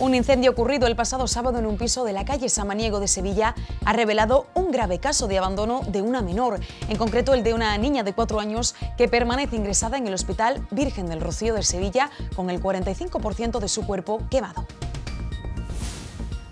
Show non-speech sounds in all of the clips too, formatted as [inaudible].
Un incendio ocurrido el pasado sábado en un piso de la calle Samaniego de Sevilla ha revelado un grave caso de abandono de una menor, en concreto el de una niña de cuatro años que permanece ingresada en el Hospital Virgen del Rocío de Sevilla con el 45% de su cuerpo quemado.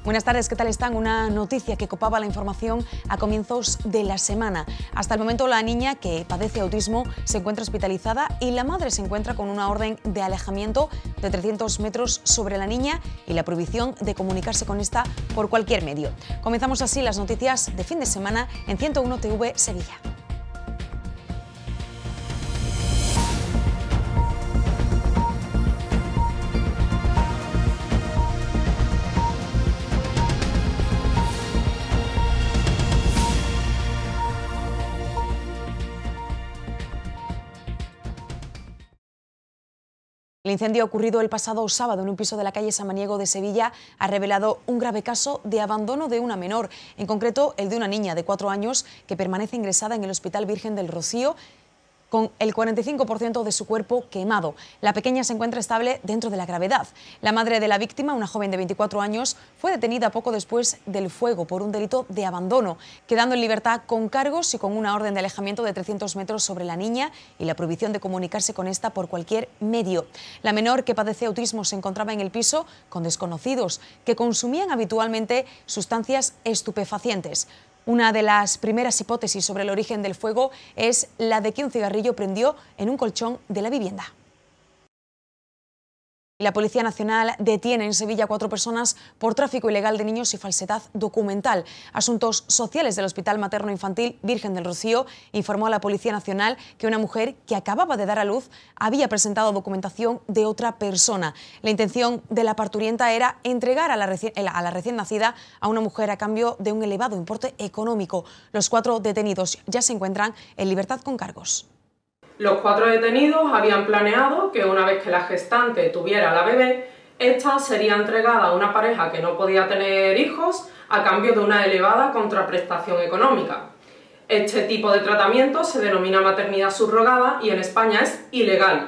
Buenas tardes, ¿qué tal están? Una noticia que copaba la información a comienzos de la semana. Hasta el momento la niña que padece autismo se encuentra hospitalizada y la madre se encuentra con una orden de alejamiento de 300 metros sobre la niña y la prohibición de comunicarse con esta por cualquier medio. Comenzamos así las noticias de fin de semana en 101 TV Sevilla. El incendio ocurrido el pasado sábado en un piso de la calle Samaniego de Sevilla ha revelado un grave caso de abandono de una menor, en concreto el de una niña de cuatro años que permanece ingresada en el Hospital Virgen del Rocío con el 45% de su cuerpo quemado. La pequeña se encuentra estable dentro de la gravedad. La madre de la víctima, una joven de 24 años, fue detenida poco después del fuego por un delito de abandono, quedando en libertad con cargos y con una orden de alejamiento de 300 metros sobre la niña y la prohibición de comunicarse con esta por cualquier medio. La menor que padece autismo se encontraba en el piso con desconocidos que consumían habitualmente sustancias estupefacientes. Una de las primeras hipótesis sobre el origen del fuego es la de que un cigarrillo prendió en un colchón de la vivienda. La Policía Nacional detiene en Sevilla cuatro personas por tráfico ilegal de niños y falsedad documental. Asuntos sociales del Hospital Materno Infantil Virgen del Rocío informó a la Policía Nacional que una mujer que acababa de dar a luz había presentado documentación de otra persona. La intención de la parturienta era entregar a la eh, recién nacida a una mujer a cambio de un elevado importe económico. Los cuatro detenidos ya se encuentran en libertad con cargos. Los cuatro detenidos habían planeado que una vez que la gestante tuviera la bebé, esta sería entregada a una pareja que no podía tener hijos a cambio de una elevada contraprestación económica. Este tipo de tratamiento se denomina maternidad subrogada y en España es ilegal.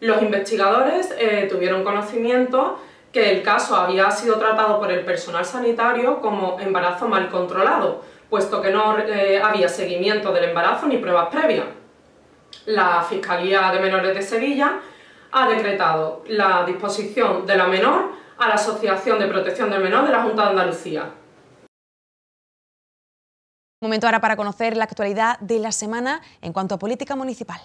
Los investigadores eh, tuvieron conocimiento que el caso había sido tratado por el personal sanitario como embarazo mal controlado, puesto que no eh, había seguimiento del embarazo ni pruebas previas la Fiscalía de Menores de Sevilla ha decretado la disposición de la menor a la Asociación de Protección del Menor de la Junta de Andalucía. Un momento ahora para conocer la actualidad de la semana en cuanto a política municipal.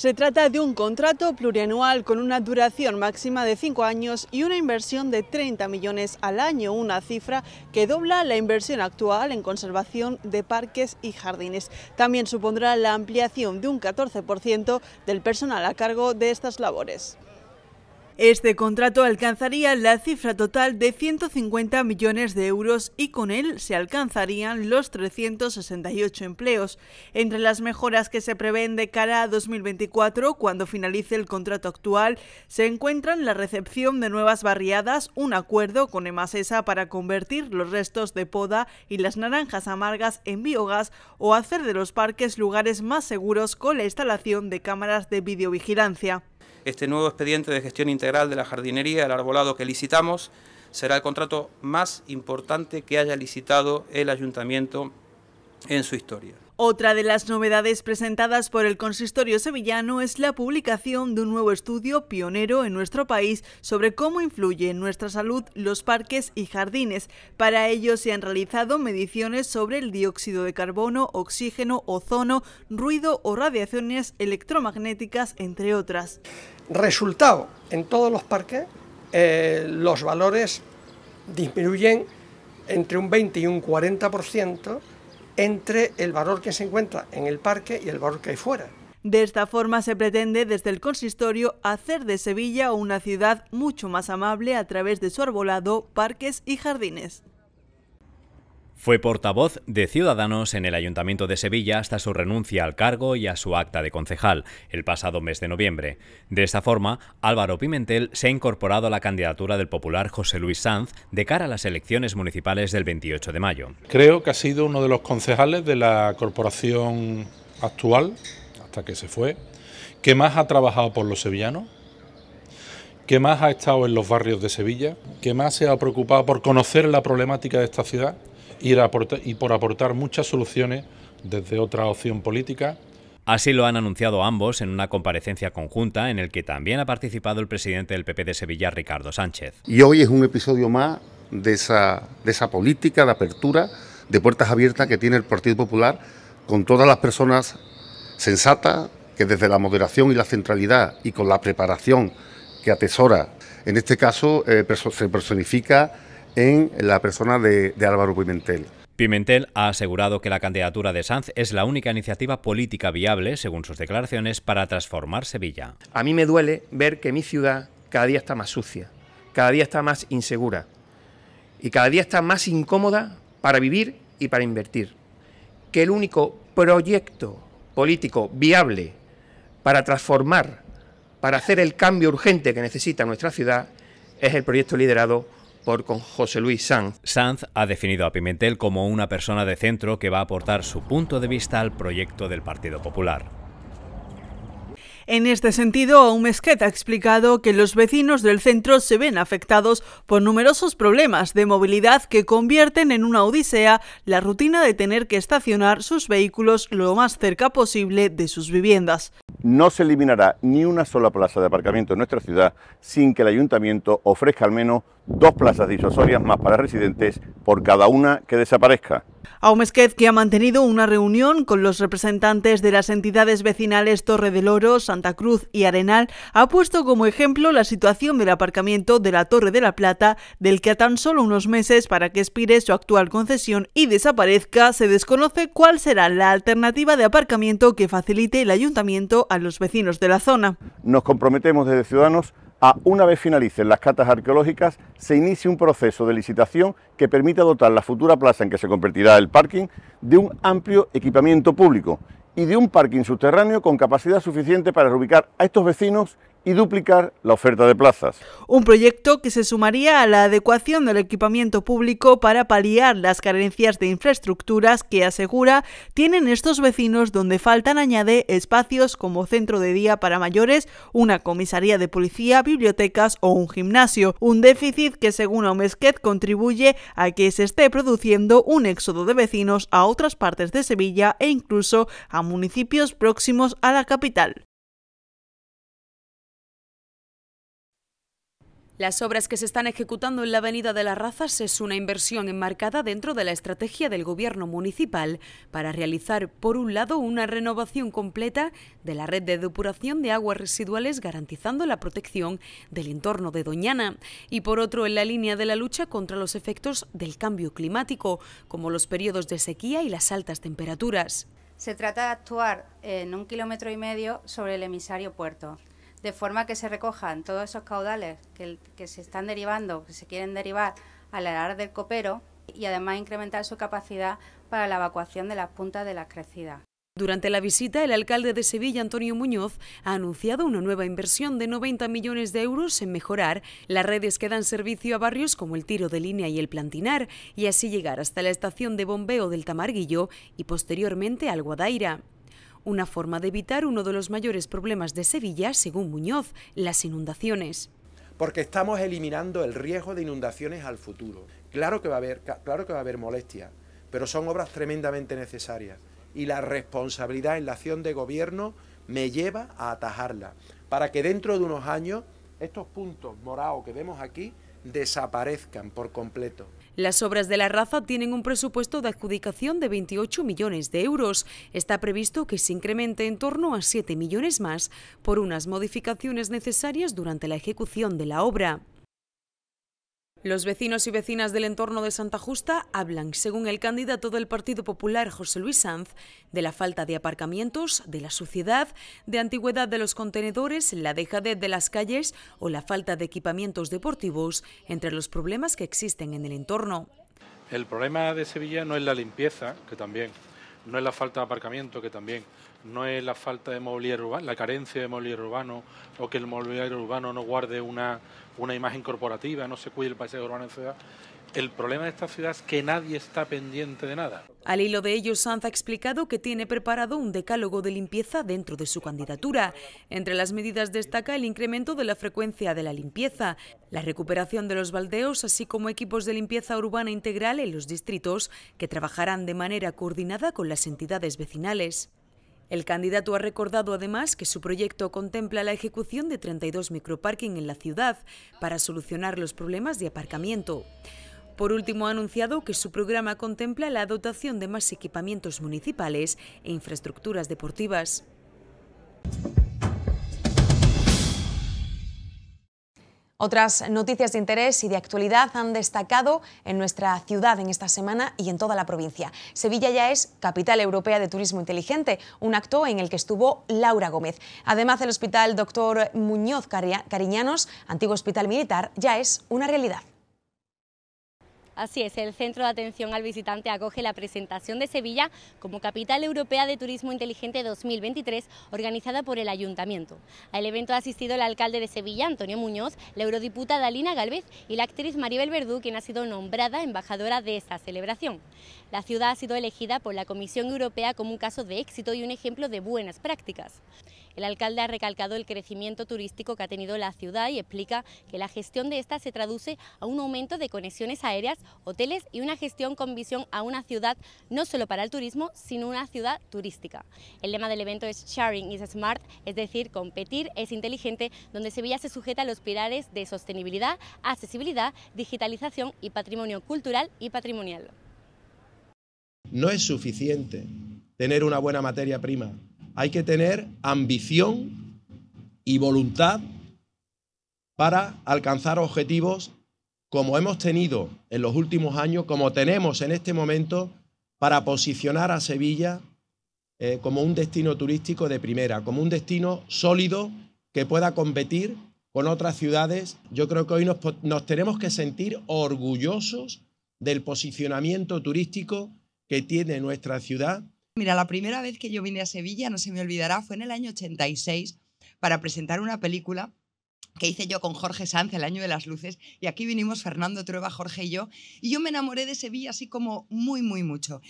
Se trata de un contrato plurianual con una duración máxima de 5 años y una inversión de 30 millones al año, una cifra que dobla la inversión actual en conservación de parques y jardines. También supondrá la ampliación de un 14% del personal a cargo de estas labores. Este contrato alcanzaría la cifra total de 150 millones de euros y con él se alcanzarían los 368 empleos. Entre las mejoras que se prevén de cara a 2024, cuando finalice el contrato actual, se encuentran la recepción de nuevas barriadas, un acuerdo con Emasesa para convertir los restos de poda y las naranjas amargas en biogás o hacer de los parques lugares más seguros con la instalación de cámaras de videovigilancia este nuevo expediente de gestión integral de la jardinería, el arbolado que licitamos, será el contrato más importante que haya licitado el ayuntamiento en su historia. Otra de las novedades presentadas por el consistorio sevillano es la publicación de un nuevo estudio pionero en nuestro país sobre cómo influye en nuestra salud los parques y jardines. Para ello se han realizado mediciones sobre el dióxido de carbono, oxígeno, ozono, ruido o radiaciones electromagnéticas, entre otras. Resultado, en todos los parques eh, los valores disminuyen entre un 20 y un 40% entre el valor que se encuentra en el parque y el valor que hay fuera. De esta forma se pretende desde el consistorio hacer de Sevilla una ciudad mucho más amable a través de su arbolado, parques y jardines. Fue portavoz de Ciudadanos en el Ayuntamiento de Sevilla hasta su renuncia al cargo y a su acta de concejal el pasado mes de noviembre. De esta forma, Álvaro Pimentel se ha incorporado a la candidatura del popular José Luis Sanz de cara a las elecciones municipales del 28 de mayo. Creo que ha sido uno de los concejales de la corporación actual, hasta que se fue, que más ha trabajado por los sevillanos, que más ha estado en los barrios de Sevilla, que más se ha preocupado por conocer la problemática de esta ciudad y por aportar muchas soluciones desde otra opción política Así lo han anunciado ambos en una comparecencia conjunta en el que también ha participado el presidente del PP de Sevilla, Ricardo Sánchez. Y hoy es un episodio más de esa, de esa política de apertura, de puertas abiertas que tiene el Partido Popular con todas las personas sensatas que desde la moderación y la centralidad y con la preparación que atesora, en este caso eh, se personifica en la persona de, Álvaro Pimentel. Pimentel ha asegurado que la candidatura de Sanz es la única iniciativa política viable, según sus declaraciones, para transformar Sevilla. A mí me duele ver que mi ciudad cada día está más sucia, cada día está más insegura y cada día está más incómoda para vivir y para invertir. Que el único proyecto político viable para transformar, para hacer el cambio urgente que necesita nuestra ciudad, es el proyecto liderado con José Luis Sanz. Sanz ha definido a Pimentel como una persona de centro que va a aportar su punto de vista al proyecto del Partido Popular. En este sentido, Aumesquet ha explicado que los vecinos del centro se ven afectados por numerosos problemas de movilidad que convierten en una odisea la rutina de tener que estacionar sus vehículos lo más cerca posible de sus viviendas. No se eliminará ni una sola plaza de aparcamiento en nuestra ciudad sin que el ayuntamiento ofrezca al menos dos plazas disuasorias más para residentes por cada una que desaparezca. Aumesquez, que ha mantenido una reunión con los representantes de las entidades vecinales Torre del Oro, Santa Cruz y Arenal, ha puesto como ejemplo la situación del aparcamiento de la Torre de la Plata, del que a tan solo unos meses para que expire su actual concesión y desaparezca, se desconoce cuál será la alternativa de aparcamiento que facilite el ayuntamiento a los vecinos de la zona. Nos comprometemos desde Ciudadanos a una vez finalicen las catas arqueológicas, se inicia un proceso de licitación que permita dotar la futura plaza en que se convertirá el parking de un amplio equipamiento público y de un parking subterráneo con capacidad suficiente para reubicar a estos vecinos y duplicar la oferta de plazas. Un proyecto que se sumaría a la adecuación del equipamiento público para paliar las carencias de infraestructuras que asegura tienen estos vecinos donde faltan, añade, espacios como centro de día para mayores, una comisaría de policía, bibliotecas o un gimnasio, un déficit que según Omesquet contribuye a que se esté produciendo un éxodo de vecinos a otras partes de Sevilla e incluso a municipios próximos a la capital. Las obras que se están ejecutando en la Avenida de las Razas es una inversión enmarcada dentro de la estrategia del Gobierno municipal para realizar, por un lado, una renovación completa de la red de depuración de aguas residuales garantizando la protección del entorno de Doñana y, por otro, en la línea de la lucha contra los efectos del cambio climático, como los periodos de sequía y las altas temperaturas. Se trata de actuar en un kilómetro y medio sobre el emisario puerto de forma que se recojan todos esos caudales que, se están derivando, que se quieren derivar al arar del copero y además incrementar su capacidad para la evacuación de las puntas de las crecidas. Durante la visita, el alcalde de Sevilla, Antonio Muñoz, ha anunciado una nueva inversión de 90 millones de euros en mejorar las redes que dan servicio a barrios como el Tiro de Línea y el Plantinar, y así llegar hasta la estación de bombeo del Tamarguillo y posteriormente al Guadaira. Una forma de evitar uno de los mayores problemas de Sevilla, según Muñoz, las inundaciones. Porque estamos eliminando el riesgo de inundaciones al futuro. Claro que va a haber, claro que va a haber molestia, pero son obras tremendamente necesarias y la responsabilidad en la acción de gobierno me lleva a atajarla, para que dentro de unos años estos puntos morados que vemos aquí desaparezcan por completo. Las obras de la raza tienen un presupuesto de adjudicación de 28 millones de euros. Está previsto que se incremente en torno a 7 millones más por unas modificaciones necesarias durante la ejecución de la obra. Los vecinos y vecinas del entorno de Santa Justa hablan, según el candidato del Partido Popular José Luis Sanz, de la falta de aparcamientos, de la suciedad, de antigüedad de los contenedores, la dejadez de las calles o la falta de equipamientos deportivos, entre los problemas que existen en el entorno. El problema de Sevilla no es la limpieza, que también, no es la falta de aparcamiento, que también, no es la falta de mobiliario urbano, la carencia de mobiliario urbano o que el mobiliario urbano no guarde una, una imagen corporativa, no se cuide el paisaje urbano en ciudad. El problema de esta ciudad es que nadie está pendiente de nada. Al hilo de ello, Sanz ha explicado que tiene preparado un decálogo de limpieza dentro de su candidatura. Entre las medidas destaca el incremento de la frecuencia de la limpieza, la recuperación de los baldeos, así como equipos de limpieza urbana integral en los distritos que trabajarán de manera coordinada con las entidades vecinales. El candidato ha recordado además que su proyecto contempla la ejecución de 32 microparking en la ciudad para solucionar los problemas de aparcamiento. Por último, ha anunciado que su programa contempla la dotación de más equipamientos municipales e infraestructuras deportivas. Otras noticias de interés y de actualidad han destacado en nuestra ciudad en esta semana y en toda la provincia. Sevilla ya es capital europea de turismo inteligente, un acto en el que estuvo Laura Gómez. Además, el Hospital Doctor Muñoz Cariñanos, antiguo hospital militar, ya es una realidad. Así es, el Centro de Atención al Visitante acoge la presentación de Sevilla como Capital Europea de Turismo Inteligente 2023 organizada por el Ayuntamiento. Al evento ha asistido el alcalde de Sevilla, Antonio Muñoz, la eurodiputada Alina Galvez y la actriz Maribel Verdú, quien ha sido nombrada embajadora de esta celebración. La ciudad ha sido elegida por la Comisión Europea como un caso de éxito y un ejemplo de buenas prácticas. El alcalde ha recalcado el crecimiento turístico que ha tenido la ciudad y explica que la gestión de esta se traduce a un aumento de conexiones aéreas, hoteles y una gestión con visión a una ciudad no solo para el turismo, sino una ciudad turística. El lema del evento es Sharing is Smart, es decir, competir es inteligente, donde Sevilla se sujeta a los pilares de sostenibilidad, accesibilidad, digitalización y patrimonio cultural y patrimonial. No es suficiente tener una buena materia prima hay que tener ambición y voluntad para alcanzar objetivos como hemos tenido en los últimos años, como tenemos en este momento, para posicionar a Sevilla eh, como un destino turístico de primera, como un destino sólido que pueda competir con otras ciudades. Yo creo que hoy nos, nos tenemos que sentir orgullosos del posicionamiento turístico que tiene nuestra ciudad Mira, la primera vez que yo vine a Sevilla, no se me olvidará, fue en el año 86 para presentar una película que hice yo con Jorge Sanz, El Año de las Luces, y aquí vinimos Fernando Trueba, Jorge y yo, y yo me enamoré de Sevilla así como muy, muy mucho.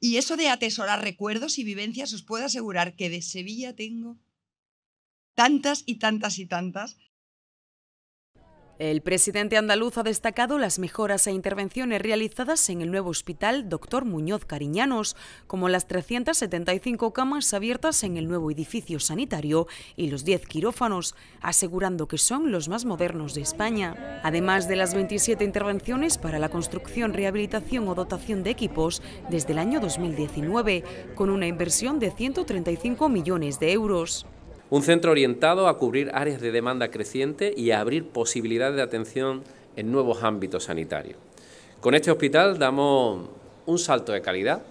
Y eso de atesorar recuerdos y vivencias, os puedo asegurar que de Sevilla tengo tantas y tantas y tantas el presidente andaluz ha destacado las mejoras e intervenciones realizadas en el nuevo hospital Dr. Muñoz Cariñanos, como las 375 camas abiertas en el nuevo edificio sanitario y los 10 quirófanos, asegurando que son los más modernos de España. Además de las 27 intervenciones para la construcción, rehabilitación o dotación de equipos desde el año 2019, con una inversión de 135 millones de euros. Un centro orientado a cubrir áreas de demanda creciente y a abrir posibilidades de atención en nuevos ámbitos sanitarios. Con este hospital damos un salto de calidad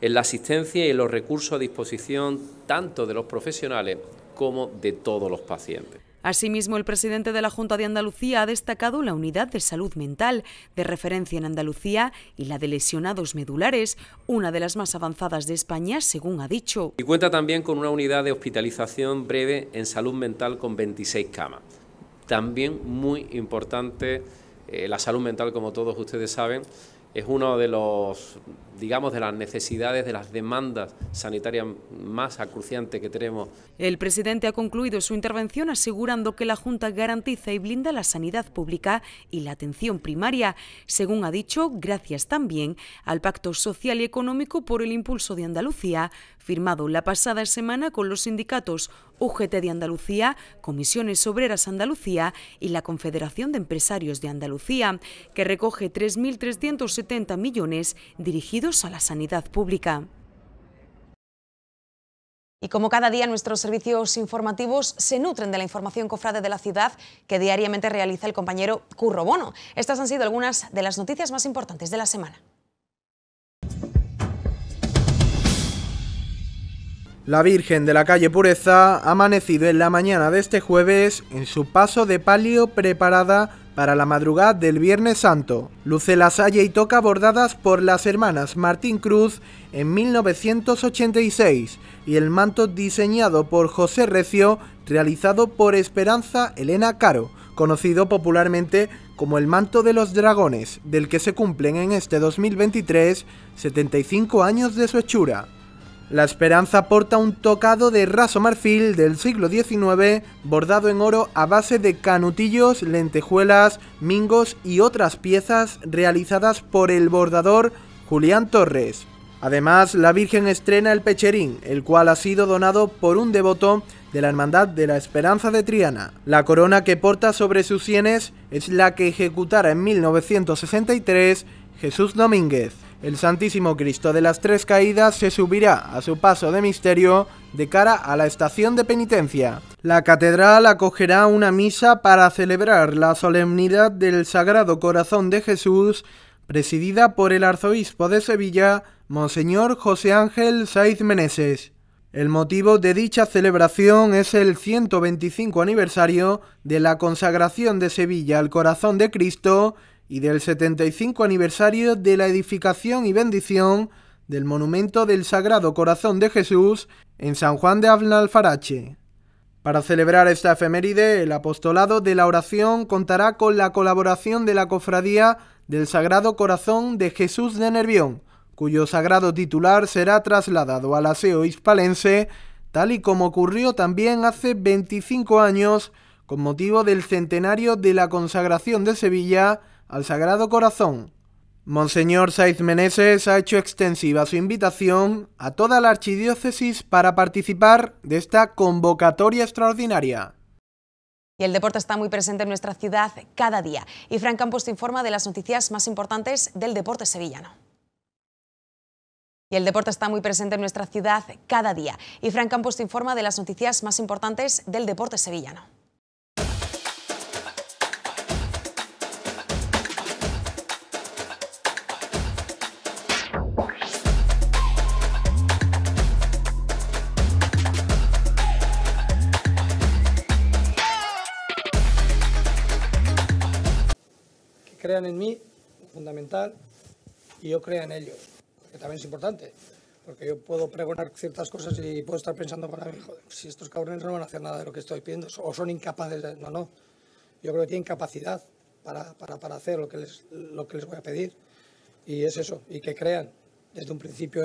en la asistencia y en los recursos a disposición tanto de los profesionales como de todos los pacientes. Asimismo, el presidente de la Junta de Andalucía ha destacado la unidad de salud mental de referencia en Andalucía y la de lesionados medulares, una de las más avanzadas de España, según ha dicho. Y cuenta también con una unidad de hospitalización breve en salud mental con 26 camas. También muy importante eh, la salud mental, como todos ustedes saben, es uno de los digamos, de las necesidades, de las demandas sanitarias más acuciantes que tenemos. El presidente ha concluido su intervención asegurando que la Junta garantiza y blinda la sanidad pública y la atención primaria, según ha dicho, gracias también al Pacto Social y Económico por el Impulso de Andalucía, firmado la pasada semana con los sindicatos UGT de Andalucía, Comisiones Obreras Andalucía y la Confederación de Empresarios de Andalucía, que recoge 3.370 millones dirigidos a la sanidad pública. Y como cada día nuestros servicios informativos se nutren de la información cofrade de la ciudad que diariamente realiza el compañero Curro Bono. Estas han sido algunas de las noticias más importantes de la semana. La Virgen de la calle Pureza ha amanecido en la mañana de este jueves en su paso de palio preparada para la madrugada del Viernes Santo, luce la saya y toca bordadas por las hermanas Martín Cruz en 1986 y el manto diseñado por José Recio, realizado por Esperanza Elena Caro, conocido popularmente como el manto de los dragones, del que se cumplen en este 2023 75 años de su hechura. La esperanza porta un tocado de raso marfil del siglo XIX, bordado en oro a base de canutillos, lentejuelas, mingos y otras piezas realizadas por el bordador Julián Torres. Además, la Virgen estrena el pecherín, el cual ha sido donado por un devoto de la Hermandad de la Esperanza de Triana. La corona que porta sobre sus sienes es la que ejecutara en 1963 Jesús Domínguez el Santísimo Cristo de las Tres Caídas se subirá a su paso de misterio de cara a la estación de penitencia. La catedral acogerá una misa para celebrar la solemnidad del Sagrado Corazón de Jesús, presidida por el arzobispo de Sevilla, Monseñor José Ángel Saiz Meneses. El motivo de dicha celebración es el 125 aniversario de la consagración de Sevilla al corazón de Cristo y del 75 aniversario de la edificación y bendición del monumento del Sagrado Corazón de Jesús en San Juan de Alfarache, Para celebrar esta efeméride, el apostolado de la oración contará con la colaboración de la Cofradía del Sagrado Corazón de Jesús de Nervión, cuyo sagrado titular será trasladado al aseo hispalense, tal y como ocurrió también hace 25 años con motivo del centenario de la consagración de Sevilla al Sagrado Corazón. Monseñor Saiz Meneses ha hecho extensiva su invitación a toda la archidiócesis para participar de esta convocatoria extraordinaria. Y el deporte está muy presente en nuestra ciudad cada día. Y Fran Campos te informa de las noticias más importantes del deporte sevillano. Y el deporte está muy presente en nuestra ciudad cada día. Y Fran Campos te informa de las noticias más importantes del deporte sevillano. en mí, fundamental, y yo crea en ellos, que también es importante. Porque yo puedo pregonar ciertas cosas y puedo estar pensando para mí, joder, si estos cabrones no van a hacer nada de lo que estoy pidiendo, o son incapaces No, no. Yo creo que tienen capacidad para, para, para hacer lo que, les, lo que les voy a pedir. Y es eso, y que crean desde un principio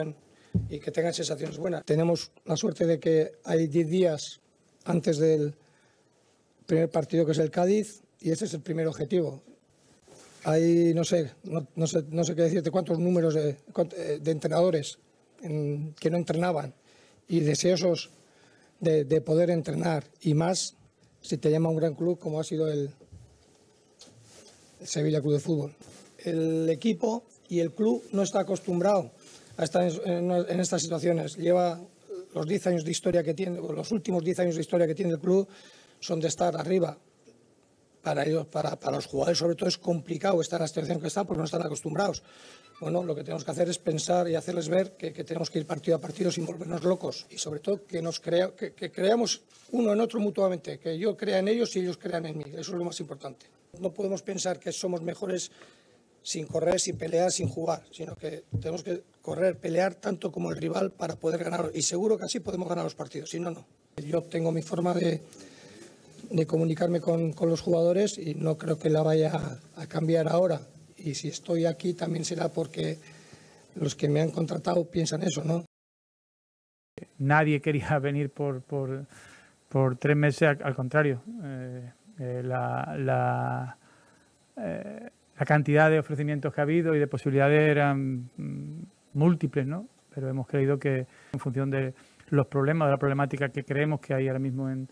y que tengan sensaciones buenas. Tenemos la suerte de que hay 10 días antes del primer partido que es el Cádiz y ese es el primer objetivo. Hay, no sé, no, sé, no sé qué decirte, cuántos números de, eh, entrenadores que no entrenaban y deseosos de, poder entrenar y más si te llama un gran club como ha sido el, Sevilla Club de Fútbol. El equipo y el club no está acostumbrado a estar en, estas situaciones. Lleva los 10 años de historia que tiene, los últimos 10 años de historia que tiene el club son de estar arriba, para, ellos, para, los jugadores sobre todo es complicado estar en la situación que están porque no están acostumbrados. Bueno, lo que tenemos que hacer es pensar y hacerles ver que, tenemos que ir partido a partido sin volvernos locos y sobre todo que, nos crea, que creamos uno en otro mutuamente, que yo crea en ellos y ellos crean en mí. Eso es lo más importante. No podemos pensar que somos mejores sin correr, sin pelear, sin jugar, sino que tenemos que correr, pelear tanto como el rival para poder ganar. Y seguro que así podemos ganar los partidos, si no, no. Yo tengo mi forma de, de comunicarme con, los jugadores y no creo que la vaya a, cambiar ahora. Y si estoy aquí también será porque los que me han contratado piensan eso, ¿no? Nadie quería [laughs] venir por, por, tres meses, al, contrario. Eh, eh, la, la, eh, la, cantidad de ofrecimientos que ha habido y de posibilidades eran mm, múltiples, ¿no? Pero hemos creído que en función de los problemas, de la problemática que creemos que hay ahora mismo en,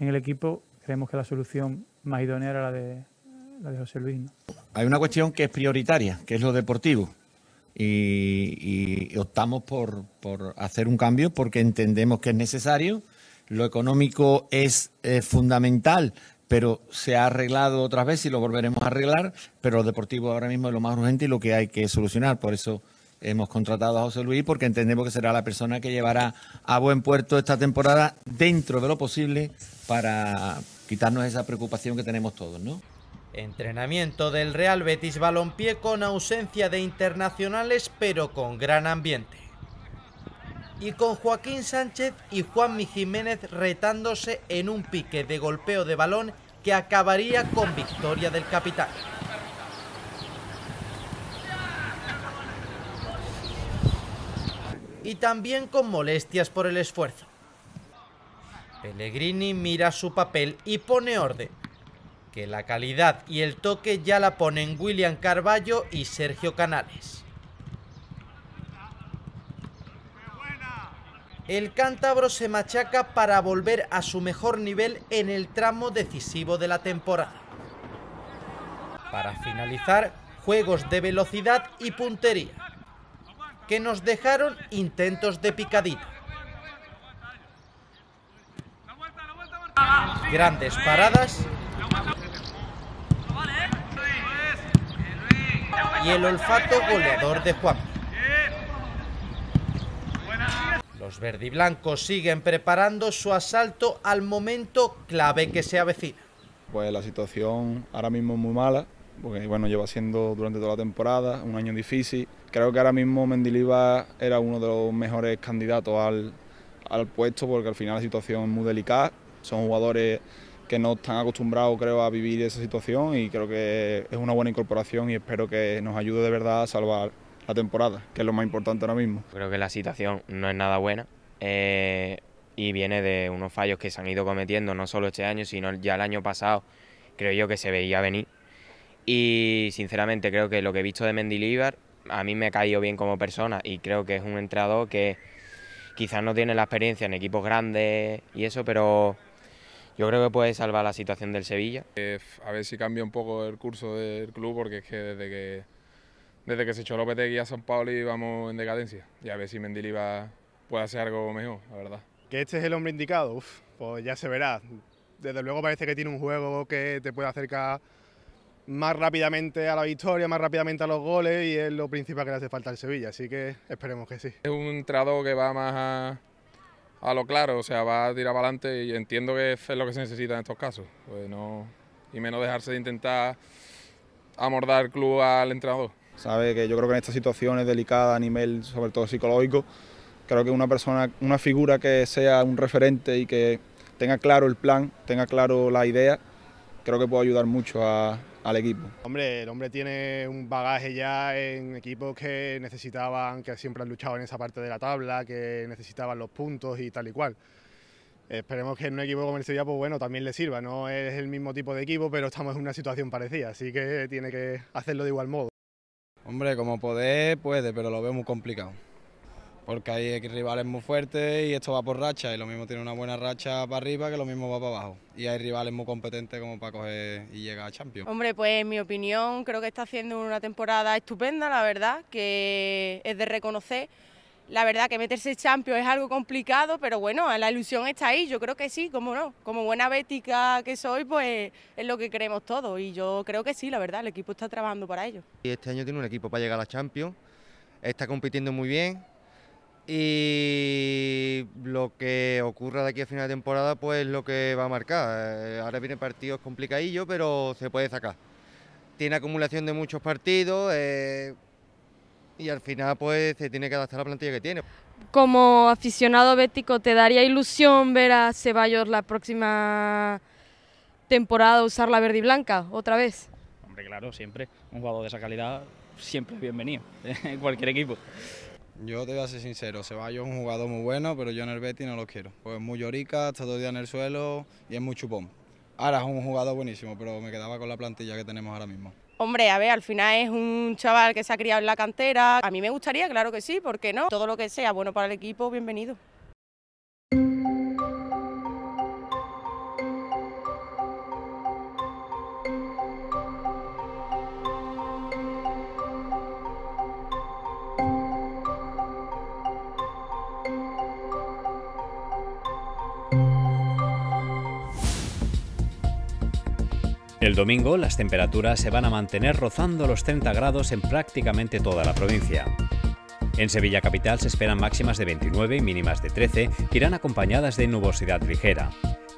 en el equipo, creemos que la solución más idónea era la de, José Luis. Hay una cuestión que es prioritaria, que es lo deportivo. Y, optamos por, hacer un cambio porque entendemos que es necesario. Lo económico es eh, fundamental, pero se ha arreglado otras veces y lo volveremos a arreglar. Pero lo deportivo ahora mismo es lo más urgente y lo que hay que solucionar. Por eso hemos contratado a José Luis porque entendemos que será la persona que llevará a buen puerto esta temporada dentro de lo posible para, quitarnos esa preocupación que tenemos todos, ¿no? Entrenamiento del Real Betis Balompié con ausencia de internacionales pero con gran ambiente. Y con Joaquín Sánchez y Juan Jiménez retándose en un pique de golpeo de balón que acabaría con victoria del capitán. Y también con molestias por el esfuerzo. Pellegrini mira su papel y pone orden. Que la calidad y el toque ya la ponen William Carballo y Sergio Canales. El cántabro se machaca para volver a su mejor nivel en el tramo decisivo de la temporada. Para finalizar, juegos de velocidad y puntería, que nos dejaron intentos de picadita. grandes paradas y el olfato goleador de Juan. Los verdiblancos siguen preparando su asalto al momento clave que se avecina. Pues la situación ahora mismo es muy mala, porque bueno, lleva siendo durante toda la temporada un año difícil. Creo que ahora mismo Mendiliba era uno de los mejores candidatos al, al puesto porque al final la situación es muy delicada son jugadores que no están acostumbrados, creo, a vivir esa situación y creo que es una buena incorporación y espero que nos ayude de verdad a salvar la temporada, que es lo más importante ahora mismo. Creo que la situación no es nada buena eh, y viene de unos fallos que se han ido cometiendo no solo este año, sino ya el año pasado, creo yo que se veía venir. Y sinceramente creo que lo que he visto de Mendy Mendilibar a mí me ha caído bien como persona y creo que es un entrenador que quizás no tiene la experiencia en equipos grandes y eso, pero yo creo que puede salvar la situación del Sevilla. Eh, a ver si cambia un poco el curso del club, porque es que desde que, desde que se echó Guía a San y íbamos en decadencia. Y a ver si Mendili puede hacer algo mejor, la verdad. Que este es el hombre indicado, Uf, pues ya se verá. Desde luego parece que tiene un juego que te puede acercar más rápidamente a la victoria, más rápidamente a los goles y es lo principal que le hace falta al Sevilla, así que esperemos que sí. Es un trado que va más a a lo claro, o sea, va a tirar para adelante y entiendo que es lo que se necesita en estos casos. Pues no, y menos dejarse de intentar amordar el club al entrenador. Sabe que yo creo que en estas situaciones delicadas a nivel, sobre todo psicológico, creo que una persona, una figura que sea un referente y que tenga claro el plan, tenga claro la idea, creo que puede ayudar mucho a, al equipo. Hombre, el hombre tiene un bagaje ya en equipos que necesitaban, que siempre han luchado en esa parte de la tabla, que necesitaban los puntos y tal y cual. Esperemos que en un equipo como el Sevilla, pues bueno, también le sirva. No es el mismo tipo de equipo, pero estamos en una situación parecida, así que tiene que hacerlo de igual modo. Hombre, como poder, puede, pero lo veo muy complicado porque hay rivales muy fuertes y esto va por racha y lo mismo tiene una buena racha para arriba que lo mismo va para abajo y hay rivales muy competentes como para coger y llegar a Champions. Hombre, pues en mi opinión creo que está haciendo una temporada estupenda, la verdad, que es de reconocer. La verdad que meterse Champions es algo complicado, pero bueno, la ilusión está ahí, yo creo que sí, como no, como buena bética que soy, pues es lo que creemos todos y yo creo que sí, la verdad, el equipo está trabajando para ello. Y este año tiene un equipo para llegar a Champions, está compitiendo muy bien, y lo que ocurra de aquí a final de temporada, pues lo que va a marcar. Eh, ahora viene partidos complicadillos, pero se puede sacar. Tiene acumulación de muchos partidos eh, y al final, pues se tiene que adaptar a la plantilla que tiene. Como aficionado bético, ¿te daría ilusión ver a Ceballos la próxima temporada usar la verde y blanca otra vez? Hombre, claro, siempre. Un jugador de esa calidad siempre es bienvenido [laughs] en cualquier equipo. Yo te voy a ser sincero, Ceballos es un jugador muy bueno, pero yo en el Betis no lo quiero. Pues es muy llorica, está todo el día en el suelo y es muy chupón. Ahora es un jugador buenísimo, pero me quedaba con la plantilla que tenemos ahora mismo. Hombre, a ver, al final es un chaval que se ha criado en la cantera. A mí me gustaría, claro que sí, ¿por qué no? Todo lo que sea bueno para el equipo, bienvenido. El domingo las temperaturas se van a mantener rozando los 30 grados en prácticamente toda la provincia. En Sevilla Capital se esperan máximas de 29 y mínimas de 13, que irán acompañadas de nubosidad ligera.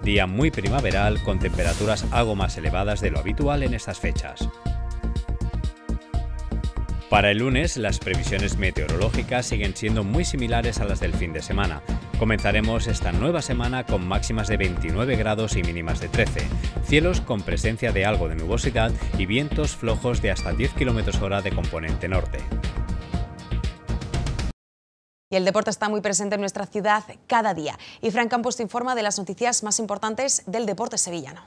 Día muy primaveral con temperaturas algo más elevadas de lo habitual en estas fechas. Para el lunes, las previsiones meteorológicas siguen siendo muy similares a las del fin de semana. Comenzaremos esta nueva semana con máximas de 29 grados y mínimas de 13, cielos con presencia de algo de nubosidad y vientos flojos de hasta 10 km hora de componente norte. Y el deporte está muy presente en nuestra ciudad cada día. Y Fran Campos te informa de las noticias más importantes del deporte sevillano.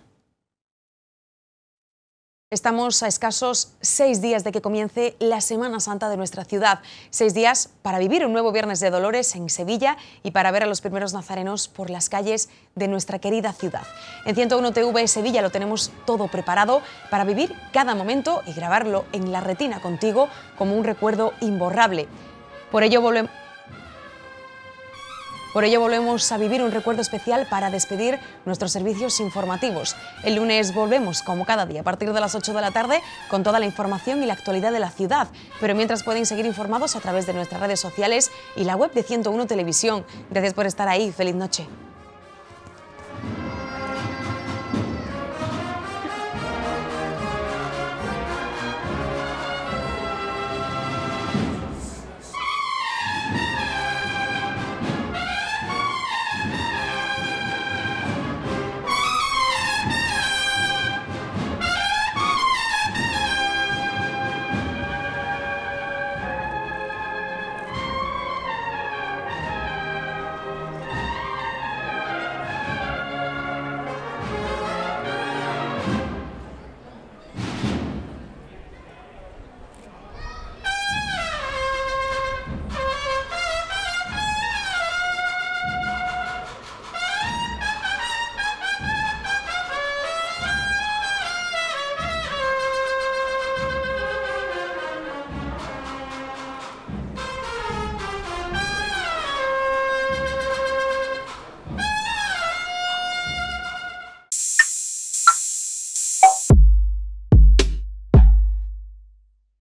Estamos a escasos seis días de que comience la Semana Santa de nuestra ciudad. Seis días para vivir un nuevo Viernes de Dolores en Sevilla y para ver a los primeros nazarenos por las calles de nuestra querida ciudad. En 101 TV Sevilla lo tenemos todo preparado para vivir cada momento y grabarlo en la retina contigo como un recuerdo imborrable. Por ello volvemos por ello volvemos a vivir un recuerdo especial para despedir nuestros servicios informativos. El lunes volvemos, como cada día, a partir de las 8 de la tarde, con toda la información y la actualidad de la ciudad. Pero mientras pueden seguir informados a través de nuestras redes sociales y la web de 101 Televisión. Gracias por estar ahí. Feliz noche.